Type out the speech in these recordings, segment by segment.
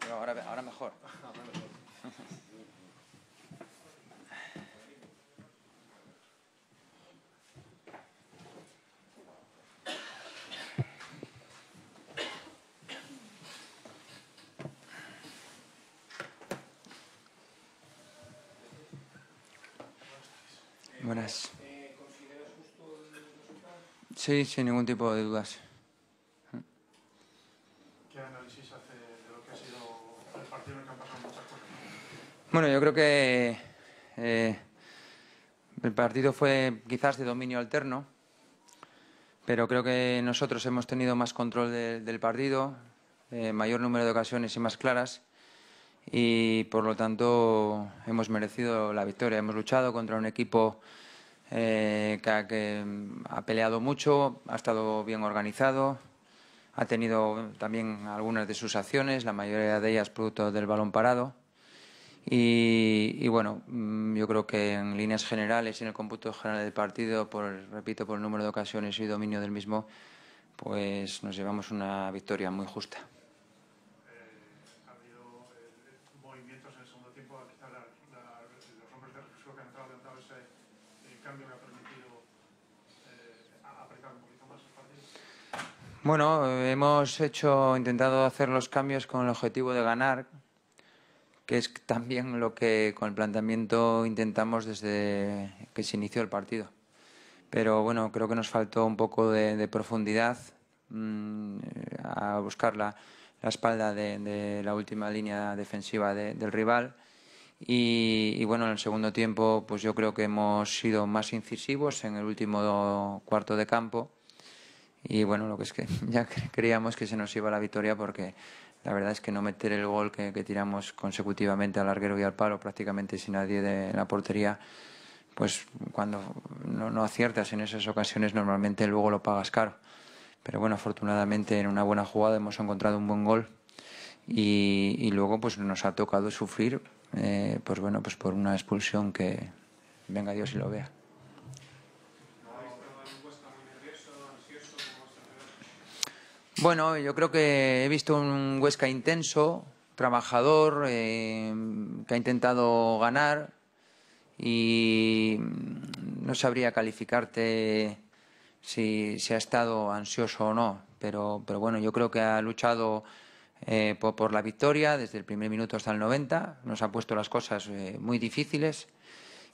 pero ahora mejor Buenas eh, ¿Consideras justo el resultado? Sí, sin ningún tipo de dudas Bueno, yo creo que eh, el partido fue quizás de dominio alterno, pero creo que nosotros hemos tenido más control del partido, eh, mayor número de ocasiones y más claras, y por lo tanto hemos merecido la victoria. Hemos luchado contra un equipo eh, que mm, ha peleado mucho, ha estado bien organizado, ha tenido también algunas de sus acciones, la mayoría de ellas producto del balón parado y, bueno, mm, yo creo que en líneas generales y en el cómputo general del partido, por, repito, por el número de ocasiones y dominio del mismo, pues nos llevamos una victoria muy justa. Bueno, hemos hecho, intentado hacer los cambios con el objetivo de ganar, que es también lo que con el planteamiento intentamos desde que se inició el partido. Pero bueno, creo que nos faltó un poco de, profundidad mm, a buscar la, espalda de, la última línea defensiva del rival. Y, y, bueno, en el segundo tiempo, pues yo creo que hemos sido más incisivos en el último cuarto de campo. Y bueno, lo que es que ya creíamos que se nos iba la victoria porque la verdad es que no meter el gol que, tiramos consecutivamente al larguero y al palo, prácticamente sin nadie de la portería, pues cuando no, aciertas en esas ocasiones normalmente luego lo pagas caro. Pero bueno, afortunadamente en una buena jugada hemos encontrado un buen gol y, luego pues nos ha tocado sufrir eh, pues bueno pues por una expulsión que venga Dios y lo vea Bueno, yo creo que he visto un Huesca intenso, trabajador, eh, que ha intentado ganar y no sabría calificarte si, ha estado ansioso o no, pero, pero bueno, yo creo que ha luchado eh, por, la victoria desde el primer minuto hasta el 90, nos ha puesto las cosas eh, muy difíciles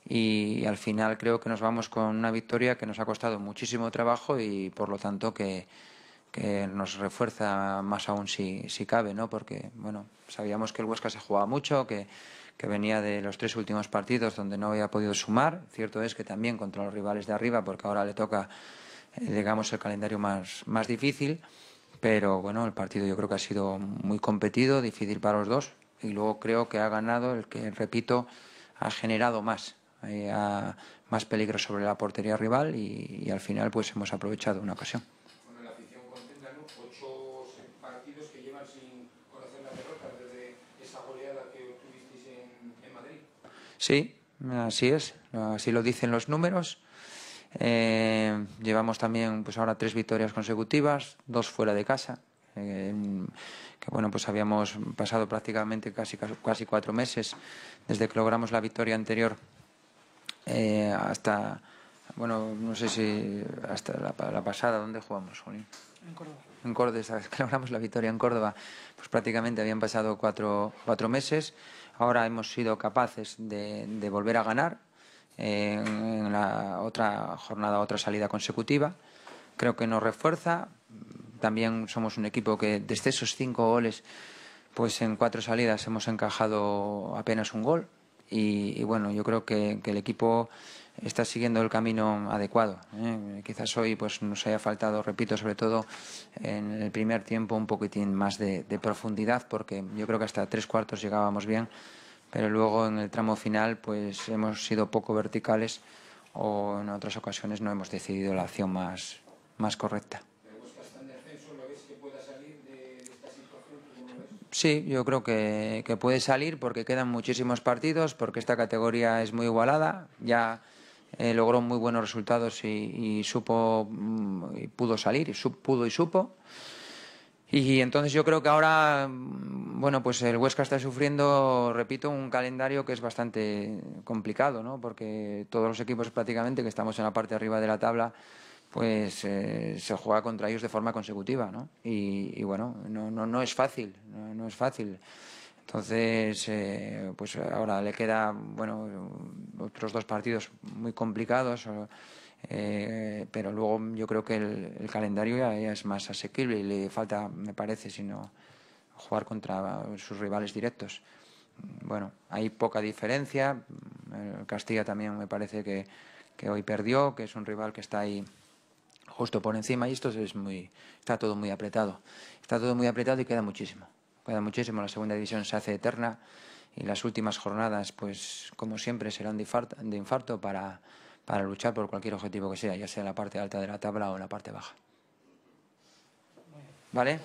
y, al final creo que nos vamos con una victoria que nos ha costado muchísimo trabajo y por lo tanto que que nos refuerza más aún si, cabe, ¿no? Porque, sabíamos que el Huesca se jugaba mucho, que, venía de los tres últimos partidos donde no había podido sumar. Cierto es que también contra los rivales de arriba, porque ahora le toca, eh, digamos, el calendario más, difícil. Pero bueno, el partido yo creo que ha sido muy competido, difícil para los dos. Y luego creo que ha ganado el que, repito, ha generado más, eh, más peligro sobre la portería rival y, y al final pues hemos aprovechado una ocasión ocho partidos que llevan sin conocer la derrota desde esa goleada que obtuvisteis en, Madrid. Sí, así es, así lo dicen los números. Eh, llevamos también pues ahora tres victorias consecutivas, dos fuera de casa, que bueno pues habíamos pasado prácticamente casi casi cuatro meses desde que logramos la victoria anterior eh, hasta bueno, no sé si hasta la, pasada, ¿dónde jugamos, Juli? En Córdoba. En Córdoba, logramos la victoria en Córdoba. Pues prácticamente habían pasado cuatro, meses. Ahora hemos sido capaces de, volver a ganar eh, en la otra jornada, otra salida consecutiva. Creo que nos refuerza. También somos un equipo que desde esos cinco goles, pues en cuatro salidas hemos encajado apenas un gol. Y, bueno, yo creo que el equipo está siguiendo el camino adecuado. ¿eh? Quizás hoy pues, nos haya faltado, repito, sobre todo en el primer tiempo un poquitín más de, de profundidad, porque yo creo que hasta tres cuartos llegábamos bien, pero luego en el tramo final pues hemos sido poco verticales o en otras ocasiones no hemos decidido la acción más, más correcta. Sí, yo creo que, que, puede salir porque quedan muchísimos partidos, porque esta categoría es muy igualada. Ya eh, logró muy buenos resultados y, supo mm, pudo salir, pudo y supo. Y entonces yo creo que ahora, mm, bueno, pues el Huesca está sufriendo, repito, un calendario que es bastante complicado, ¿no? Porque todos los equipos prácticamente que estamos en la parte arriba de la tabla, pues eh, se juega contra ellos de forma consecutiva, ¿no? Y, bueno, no, no, es fácil, no es fácil. Entonces, eh, pues ahora le queda, bueno, otros dos partidos muy complicados, eh, pero luego yo creo que el, calendario ya, es más asequible y le falta, me parece, sino jugar contra sus rivales directos. Bueno, hay poca diferencia. Castilla también me parece que, que hoy perdió, que es un rival que está ahí justo por encima y esto es muy, está todo muy apretado. Está todo muy apretado y queda muchísimo cuida muchísimo, la segunda división se hace eterna y las últimas jornadas, pues como siempre, serán de infarto, para, luchar por cualquier objetivo que sea, ya sea la parte alta de la tabla o la parte baja. ¿Vale?